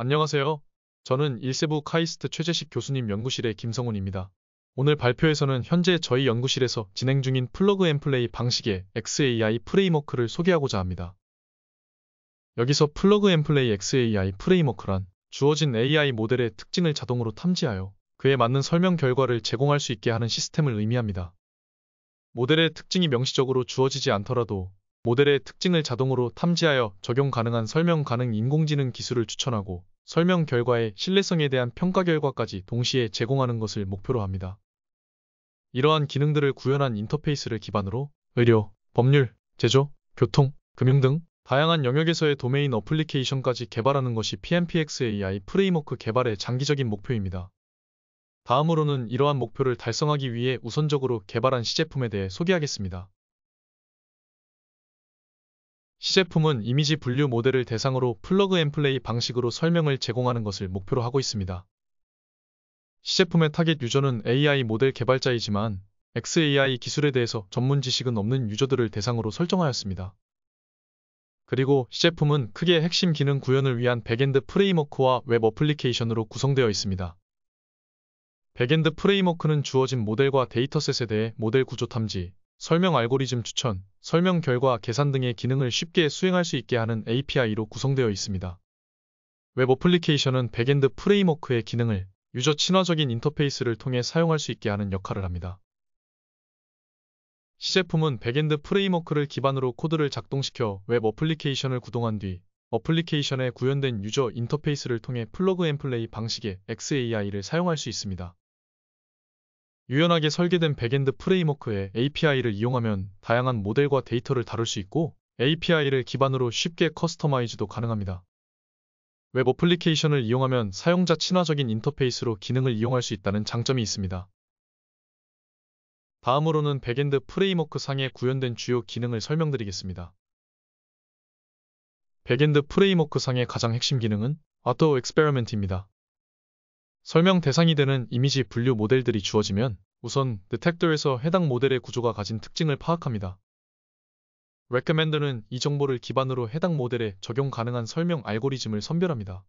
안녕하세요. 저는 일세부 카이스트 최재식 교수님 연구실의 김성훈입니다. 오늘 발표에서는 현재 저희 연구실에서 진행 중인 플러그 앤 플레이 방식의 XAI 프레임워크를 소개하고자 합니다. 여기서 플러그 앤 플레이 XAI 프레임워크란 주어진 AI 모델의 특징을 자동으로 탐지하여 그에 맞는 설명 결과를 제공할 수 있게 하는 시스템을 의미합니다. 모델의 특징이 명시적으로 주어지지 않더라도 모델의 특징을 자동으로 탐지하여 적용 가능한 설명 가능 인공지능 기술을 추천하고 설명 결과의 신뢰성에 대한 평가 결과까지 동시에 제공하는 것을 목표로 합니다. 이러한 기능들을 구현한 인터페이스를 기반으로 의료, 법률, 제조, 교통, 금융 등 다양한 영역에서의 도메인 어플리케이션까지 개발하는 것이 p m p x AI 프레임워크 개발의 장기적인 목표입니다. 다음으로는 이러한 목표를 달성하기 위해 우선적으로 개발한 시제품에 대해 소개하겠습니다. 시제품은 이미지 분류 모델을 대상으로 플러그 앤 플레이 방식으로 설명을 제공하는 것을 목표로 하고 있습니다. 시제품의 타겟 유저는 AI 모델 개발자이지만 XAI 기술에 대해서 전문 지식은 없는 유저들을 대상으로 설정하였습니다. 그리고 시제품은 크게 핵심 기능 구현을 위한 백엔드 프레임워크와 웹 어플리케이션으로 구성되어 있습니다. 백엔드 프레임워크는 주어진 모델과 데이터셋에 대해 모델 구조 탐지, 설명 알고리즘 추천, 설명 결과 계산 등의 기능을 쉽게 수행할 수 있게 하는 API로 구성되어 있습니다. 웹 어플리케이션은 백엔드 프레임워크의 기능을 유저 친화적인 인터페이스를 통해 사용할 수 있게 하는 역할을 합니다. 시제품은 백엔드 프레임워크를 기반으로 코드를 작동시켜 웹 어플리케이션을 구동한 뒤 어플리케이션에 구현된 유저 인터페이스를 통해 플러그 앤플레이 방식의 XAI를 사용할 수 있습니다. 유연하게 설계된 백엔드 프레임워크의 API를 이용하면 다양한 모델과 데이터를 다룰 수 있고 API를 기반으로 쉽게 커스터마이즈도 가능합니다. 웹 어플리케이션을 이용하면 사용자 친화적인 인터페이스로 기능을 이용할 수 있다는 장점이 있습니다. 다음으로는 백엔드 프레임워크 상에 구현된 주요 기능을 설명드리겠습니다. 백엔드 프레임워크 상의 가장 핵심 기능은 Auto Experiment입니다. 설명 대상이 되는 이미지 분류 모델들이 주어지면 우선 디텍터에서 해당 모델의 구조가 가진 특징을 파악합니다. 레커맨더는 이 정보를 기반으로 해당 모델에 적용 가능한 설명 알고리즘을 선별합니다.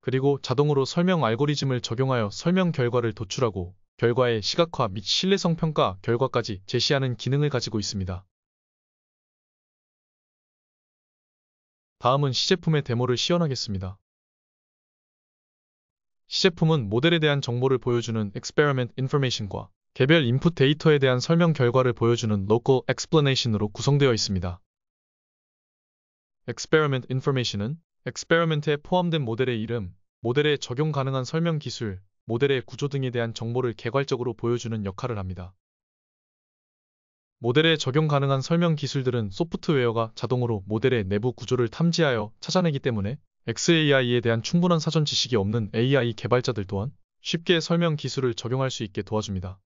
그리고 자동으로 설명 알고리즘을 적용하여 설명 결과를 도출하고 결과의 시각화 및 신뢰성 평가 결과까지 제시하는 기능을 가지고 있습니다. 다음은 시제품의 데모를 시연하겠습니다. 시제품은 모델에 대한 정보를 보여주는 Experiment Information과 개별 인풋 데이터에 대한 설명 결과를 보여주는 Local Explanation으로 구성되어 있습니다. Experiment Information은 Experiment에 포함된 모델의 이름, 모델에 적용 가능한 설명 기술, 모델의 구조 등에 대한 정보를 개괄적으로 보여주는 역할을 합니다. 모델에 적용 가능한 설명 기술들은 소프트웨어가 자동으로 모델의 내부 구조를 탐지하여 찾아내기 때문에 XAI에 대한 충분한 사전 지식이 없는 AI 개발자들 또한 쉽게 설명 기술을 적용할 수 있게 도와줍니다.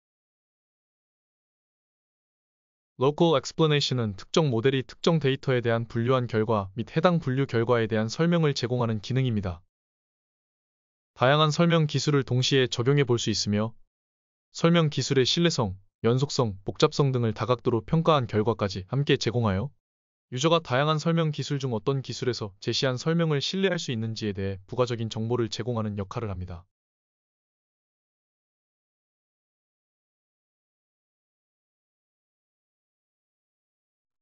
Local Explanation은 특정 모델이 특정 데이터에 대한 분류한 결과 및 해당 분류 결과에 대한 설명을 제공하는 기능입니다. 다양한 설명 기술을 동시에 적용해 볼 수 있으며 설명 기술의 신뢰성, 연속성, 복잡성 등을 다각도로 평가한 결과까지 함께 제공하여 유저가 다양한 설명 기술 중 어떤 기술에서 제시한 설명을 신뢰할 수 있는지에 대해 부가적인 정보를 제공하는 역할을 합니다.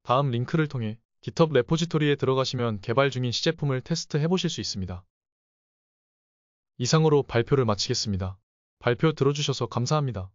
다음 링크를 통해 GitHub 레포지토리에 들어가시면 개발 중인 시제품을 테스트해 보실 수 있습니다. 이상으로 발표를 마치겠습니다. 발표 들어주셔서 감사합니다.